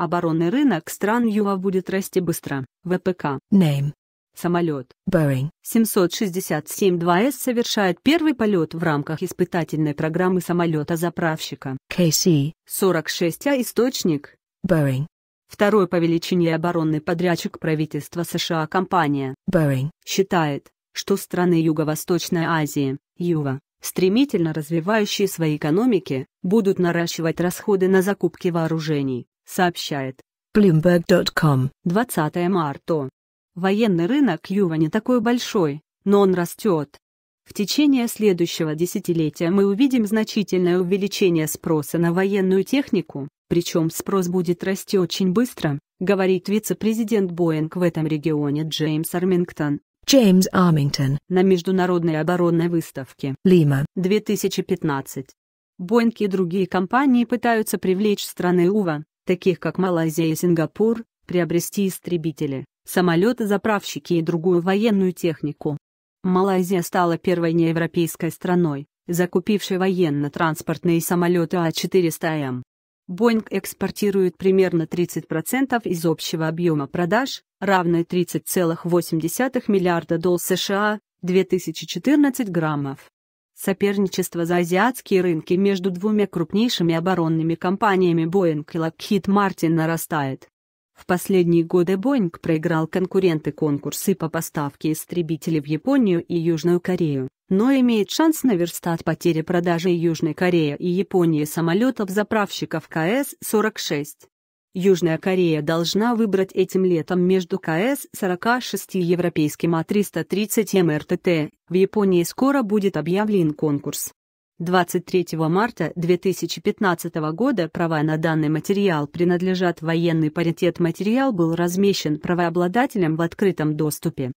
Оборонный рынок стран ЮА будет расти быстро. ВПК. Name. Самолет. Boeing. 767-2S совершает первый полет в рамках испытательной программы самолета-заправщика. KC. 46А источник. Boeing. Второй по величине оборонный подрядчик правительства США компания Boeing считает, что страны Юго-Восточной Азии, ЮВА, стремительно развивающие свои экономики, будут наращивать расходы на закупки вооружений, сообщает Bloomberg.com 20 марта. Военный рынок Юва не такой большой, но он растет. В течение следующего десятилетия мы увидим значительное увеличение спроса на военную технику, причем спрос будет расти очень быстро, говорит вице-президент Боинг в этом регионе Джеймс Армингтон. Джеймс Армингтон на Международной оборонной выставке Лима 2015. Боинг и другие компании пытаются привлечь страны УВА таких как Малайзия и Сингапур, приобрести истребители, самолеты-заправщики и другую военную технику. Малайзия стала первой неевропейской страной, закупившей военно-транспортные самолеты А400М. Боинг экспортирует примерно 30% из общего объема продаж, равной 30,8 миллиарда долларов США, 2014 граммов. Соперничество за азиатские рынки между двумя крупнейшими оборонными компаниями Boeing и Lockheed Martin нарастает. В последние годы Boeing проиграл конкуренты конкурсы по поставке истребителей в Японию и Южную Корею, но имеет шанс наверстать потери продажи Южной Кореи и Японии самолетов заправщиков КС-46. Южная Корея должна выбрать этим летом между КС-46 европейским А330 МРТТ. В Японии скоро будет объявлен конкурс. 23 марта 2015 года права на данный материал принадлежат военный паритет материал был размещен правообладателем в открытом доступе.